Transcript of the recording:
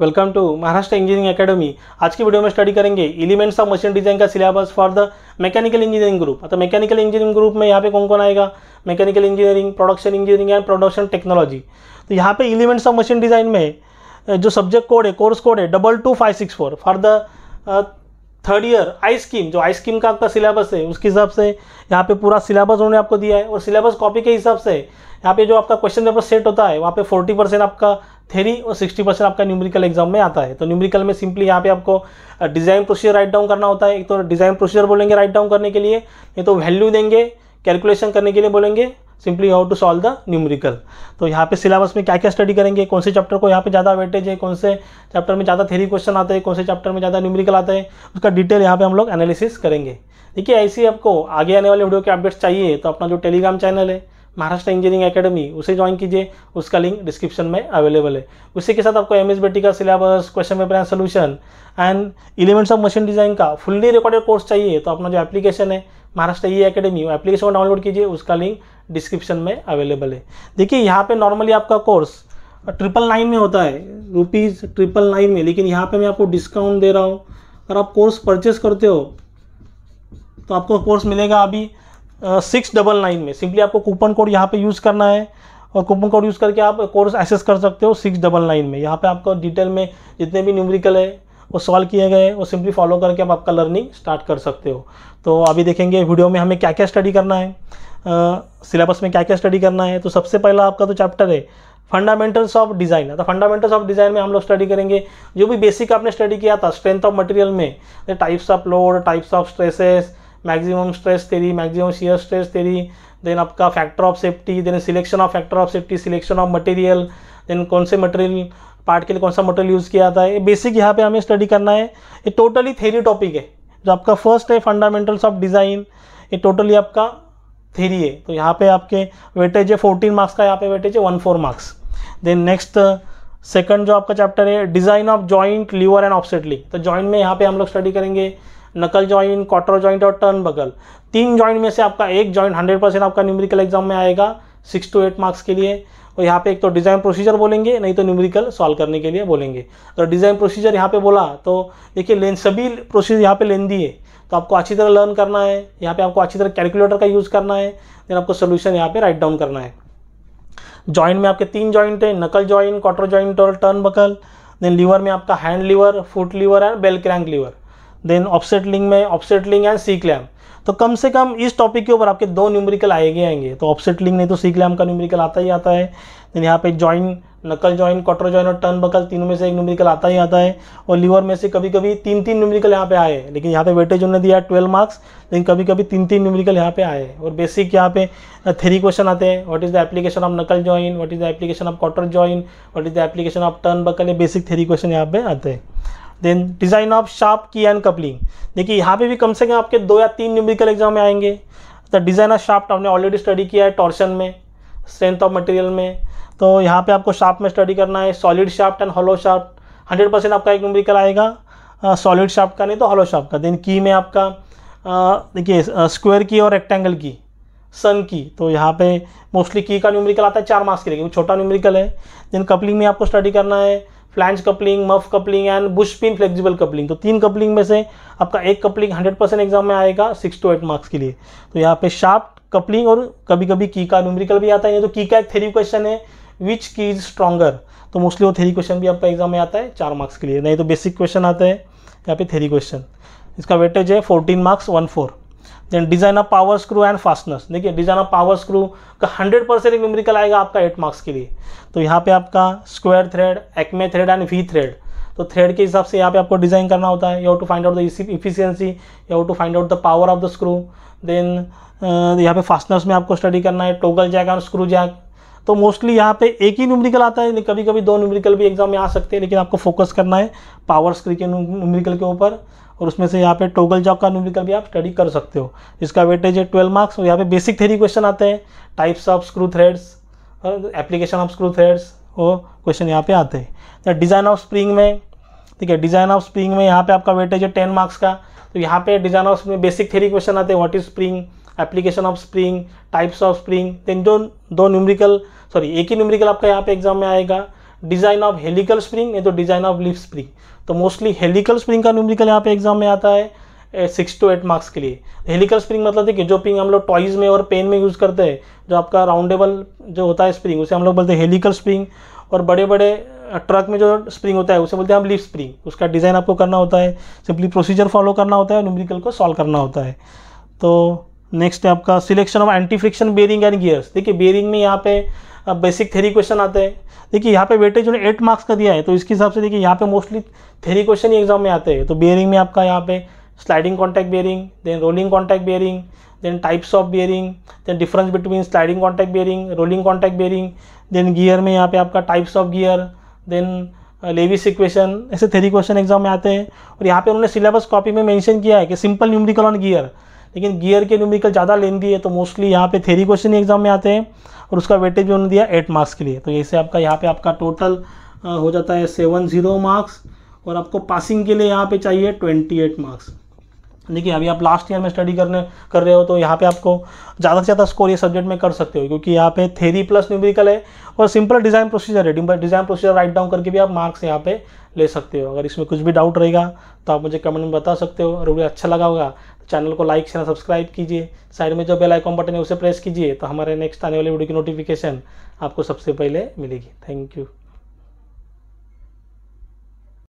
welcome to Maharashtra engineering academy आज की video में स्टडी करेंगे एलिमेंट्स ऑफ मशीन डिजाइन का syllabus for the mechanical engineering group तो मैकेनिकल इंजीनियरिंग ग्रुप में यहाँ पे कौन कौन आएगा mechanical engineering production engineering and production technology तो यहाँ पे एलिमेंट्स ऑफ मशीन डिजाइन में जो सब्जेक्ट कोड है कोर्स कोड है double two five six four for the third year I scheme जो आई स्कीम का आपका सिलेबस है उसके हिसाब से यहाँ पे पूरा सिलेबस उन्होंने आपको दिया है और सिलेबस कॉपी के हिसाब से यहाँ पे जो आपका क्वेश्चन पेपर सेट होता है वहाँ पे 40 परसेंट आपका थेरी और सिक्सटी परसेंट आपका न्यूमेरिकल एग्जाम में आता है तो न्यूमेरिकल में सिंपली यहाँ पे आपको डिज़ाइन प्रोसीजर राइट डाउन करना होता है एक तो डिज़ाइन प्रोसीजर बोलेंगे राइट डाउन करने के लिए नहीं तो वैल्यू देंगे कैलकुलेशन करने के लिए बोलेंगे simply how to solve the numerical तो यहाँ पे सिलेबस में क्या क्या स्टडी करेंगे कौन से चैप्टर को यहाँ पे ज़्यादा वेटेज है कौन से चैप्टर में ज़्यादा थेरी क्वेश्चन आते हैं कौन से चैप्टर में ज़्यादा न्यूमेरिकल आता है उसका डिटेल यहाँ पे हम लोग एनालिसिस करेंगे देखिए ऐसे आपको आगे आने वाले वीडियो के अपडेट्स चाहिए तो अपना जो टेलीग्राम चैनल है महाराष्ट्र इंजीनियरिंग एकेडमी उसे ज्वाइन कीजिए उसका लिंक डिस्क्रिप्शन में अवेलेबल है उसी के साथ आपको एम एस का syllabus question paper and solution and elements of machine design का फुल्ली रिकॉर्डेड कोर्स चाहिए तो अपना जो एप्लीकेशन है महाराष्ट्र ई e एकेडमी वो एप्लीकेशन को डाउनलोड कीजिए उसका लिंक डिस्क्रिप्शन में अवेलेबल है देखिए यहाँ पे नॉर्मली आपका कोर्स ट्रिपल नाइन में होता है रुपीज़ ट्रिपल नाइन में लेकिन यहाँ पे मैं आपको डिस्काउंट दे रहा हूँ अगर आप कोर्स परचेस करते हो तो आपको कोर्स मिलेगा अभी सिक्स डबल नाइन में सिंपली आपको कूपन कोड यहाँ पे यूज़ करना है और कूपन कोड यूज़ करके आप कोर्स एक्सेस कर सकते हो सिक्स डबल नाइन में यहाँ पे आपको डिटेल में जितने भी न्यूमेरिकल है वो सॉल्व किए गए वो सिंपली फॉलो करके आप आपका लर्निंग स्टार्ट कर सकते हो तो अभी देखेंगे वीडियो में हमें क्या क्या स्टडी करना है सिलेबस में क्या क्या स्टडी करना है तो सबसे पहला आपका तो चैप्टर है फंडामेंटल्स ऑफ डिज़ाइन तो फंडामेंटल्स ऑफ डिज़ाइन में हम लोग स्टडी करेंगे जो भी बेसिक आपने स्टडी किया था स्ट्रेंथ ऑफ मटेरियल में types of load types of stresses maximum stress theory maximum shear stress theory then आपका factor of safety then selection of factor of safety selection of material then कौन से material part के लिए कौन सा material use किया जाता है ये बेसिक यहाँ पे हमें स्टडी करना है ये टोटली थेरी टॉपिक है जो आपका फर्स्ट है फंडामेंटल्स ऑफ डिज़ाइन ये टोटली आपका थेरी है तो यहाँ पे आपके वेटेज है फोर्टीन मार्क्स का यहाँ पे वेटेज है one four marks then next second जो आपका चैप्टर है design of joint lever and ऑप्सेटली तो जॉइंट में यहाँ पे हम लोग स्टडी करेंगे नकल जॉइंट क्वार्टर जॉइंट और टर्न बगल तीन जॉइंट में से आपका एक जॉइंट हंड्रेड परसेंट आपका न्यूमेरिकल एग्जाम में आएगा सिक्स टू एट मार्क्स के लिए और यहाँ पे एक तो डिज़ाइन प्रोसीजर बोलेंगे नहीं तो न्यूमेरिकल सॉल्व करने के लिए बोलेंगे तो डिज़ाइन प्रोसीजर यहाँ पे बोला तो देखिए लेन सभी प्रोसीजर यहाँ पे लेन दिए है तो आपको अच्छी तरह लर्न करना है यहाँ पे आपको अच्छी तरह कैलकुलेटर का यूज़ करना है देन आपको सोल्यूशन यहाँ पे राइट डाउन करना है जॉइंट में आपके तीन जॉइंट है नकल जॉइंट क्वार्टर जॉइंट और टर्न बकल देन लीवर में आपका hand lever foot lever and bell crank lever then offset link में ऑफसेट लिंग एंड सी क्लैम तो कम से कम इस टॉपिक के ऊपर आपके दो न्यूमेरिकल आएंगे आएंगे तो ऑफसेट लिंग नहीं तो सी क्लैम का न्यूमेरिकल आता ही आता है देन यहाँ पे joint knuckle joint cotter joint और टर्न बकल तीनों में से एक न्यूमेरिकल आता ही आता है और लीवर में से कभी कभी तीन तीन न्यूमेरिकल यहाँ पे आए लेकिन यहाँ पे वेटेज उन्होंने दिया ट्वेल्व मार्क्स लेकिन कभी कभी तीन तीन न्यूमेरिकल यहाँ पे आए और बेसिक यहाँ पे थ्री क्वेश्चन आते हैं what is the application of knuckle joint what is the application of cotter joint what is the application of turnbuckle ये बेसिक थ्री क्वेश्चन यहाँ पे आते हैं देन डिज़ाइन ऑफ शार्प की एंड कपलिंग देखिए यहाँ पे भी कम से कम आपके दो या तीन न्यूमेरिकल एग्जाम में आएंगे द डिज़ाइन ऑफ शार्प आपने ऑलरेडी स्टडी किया है टॉर्शन में स्ट्रेंथ ऑफ मटेरियल में तो यहाँ पे आपको शार्प में स्टडी करना है solid sharp and hollow sharp hundred percent आपका एक न्यूमेरिकल आएगा सॉलिड शार्प का नहीं तो हॉलो शार्प का देन की में आपका देखिए स्क्वायर की और रेक्टेंगल की सन की तो यहाँ पे मोस्टली की का न्यूमेरिकल आता है चार मार्क्स के लिए क्योंकि छोटा न्यूमेरिकल है देन कपलिंग में आपको स्टडी करना है flange coupling muff coupling and bush pin flexible coupling तो तीन कपलिंग में से आपका एक कपलिंग 100 परसेंट एग्जाम में आएगा सिक्स टू एट मार्क्स के लिए तो यहाँ पे शार्प कपलिंग और कभी कभी की का न्यूमेरिकल भी आता है तो की का एक थेरी क्वेश्चन है विच की इज स्ट्रॉगर तो मोस्टली वो थेरी क्वेश्चन भी आपका एग्जाम में आता है चार मार्क्स के लिए नहीं तो बेसिक क्वेश्चन आता है यहाँ पे थेरी क्वेश्चन इसका वेटेज है fourteen marks one four then design of power screw and fasteners देखिए डिजाइन ऑफ पावर स्क्रू का हंड्रेड परसेंट मेमोरिकल आएगा आपका एट मार्क्स के लिए तो यहाँ पे आपका square thread acme thread and V thread तो थ्रेड के हिसाब से यहाँ पे आपको डिज़ाइन करना होता है you to find out the efficiency you to find out the power of the screw then यहाँ पे फास्टनर्स में आपको स्टडी करना है टोगल जैक और स्क्रू जैक तो मोस्टली यहाँ पे एक ही न्यूमरिकल आता है कभी कभी दो न्यूमरिकल भी एग्जाम में आ सकते हैं लेकिन आपको फोकस करना है पावर स्क्री के न्यूमरिकल के ऊपर और उसमें से यहाँ पे टोगल जॉब का न्यूमरिकल भी आप स्टडी कर सकते हो इसका वेटेज है ट्वेल्व मार्क्स और यहाँ पे बेसिक थेरी क्वेश्चन आते हैं टाइप्स ऑफ स्क्रू थ्रेड्स और एप्लीकेशन ऑफ स्क्रू थ्रेड्स वो क्वेश्चन यहाँ पे आते हैं डिज़ाइन ऑफ स्प्रिंग में ठीक है डिज़ाइन ऑफ स्प्रिंग में यहाँ पे आपका वेटेज है टेन मार्क्स का तो यहाँ पे डिज़ाइन ऑफ में बेसिक थेरी क्वेश्चन आते हैं what is spring application of spring types of spring then जो दो न्यूमरिकल सॉरी एक ही न्यूमरिकल आपका यहाँ पे एग्जाम में आएगा डिजाइन ऑफ हेलिकल स्प्रिंग नहीं तो डिजाइन ऑफ लिफ स्प्रिंग तो मोस्टली हेलिकल स्प्रिंग का न्यूमरिकल यहाँ पे एग्जाम में आता है सिक्स टू एट मार्क्स के लिए हेलिकल स्प्रिंग मतलब देखिए जो पिंग हम लोग टॉयज में और पेन में यूज़ करते हैं जो आपका राउंडेबल जो होता है स्प्रिंग उसे हम लोग बोलते हैं हेलिकल स्प्रिंग और बड़े बड़े ट्रक में जो स्प्रिंग होता है उसे बोलते हैं हम लिफ स्प्रिंग उसका डिज़ाइन आपको करना होता है सिंपली प्रोसीजर फॉलो करना होता है न्यूमरिकल को सॉल्व करना होता है तो नेक्स्ट है आपका selection of anti friction bearing and gears देखिए बेरिंग में यहाँ पे बेसिक थेरी क्वेश्चन आते हैं देखिए यहाँ पे वेटेज उन्हें एट मार्क्स का दिया है तो इसके हिसाब से देखिए यहाँ पे मोस्टली थेरी क्वेश्चन ही एग्जाम में आते हैं तो बेरिंग में आपका यहाँ पे sliding contact bearing then rolling contact bearing then types of bearing then difference between sliding contact bearing rolling contact bearing then gear में यहाँ पे आपका types of gear then Lewis equation ऐसे थेरी क्वेश्चन एग्जाम में आते हैं और यहाँ पे उन्होंने सिलेबस कॉपी में मेंशन किया है कि सिंपल न्यूमरिकल ऑन गियर लेकिन गियर के न्यूमेरिकल ज़्यादा लेंदी है तो मोस्टली यहाँ पे थेरी क्वेश्चन एग्जाम में आते हैं और उसका वेटेज भी उन्होंने दिया एट मार्क्स के लिए तो ऐसे आपका यहाँ पे आपका टोटल हो जाता है सेवन जीरो मार्क्स और आपको पासिंग के लिए यहाँ पे चाहिए ट्वेंटी एट मार्क्स देखिए अभी आप लास्ट ईयर में स्टडी करने कर रहे हो तो यहाँ पे आपको ज़्यादा से ज़्यादा स्कोर ये सब्जेक्ट में कर सकते हो क्योंकि यहाँ पे थेरी प्लस न्यूमेरिकल है और सिंपल डिज़ाइन प्रोसीजर है डिज़ाइन प्रोसीजर राइट डाउन करके भी आप मार्क्स यहाँ पे ले सकते हो अगर इसमें कुछ भी डाउट रहेगा तो आप मुझे कमेंट में बता सकते हो और अच्छा लगा होगा चैनल को लाइक शेयर सब्सक्राइब कीजिए साइड में जो बेल आइकॉन बटन है उसे प्रेस कीजिए तो हमारे नेक्स्ट आने वाले वीडियो की नोटिफिकेशन आपको सबसे पहले मिलेगी थैंक यू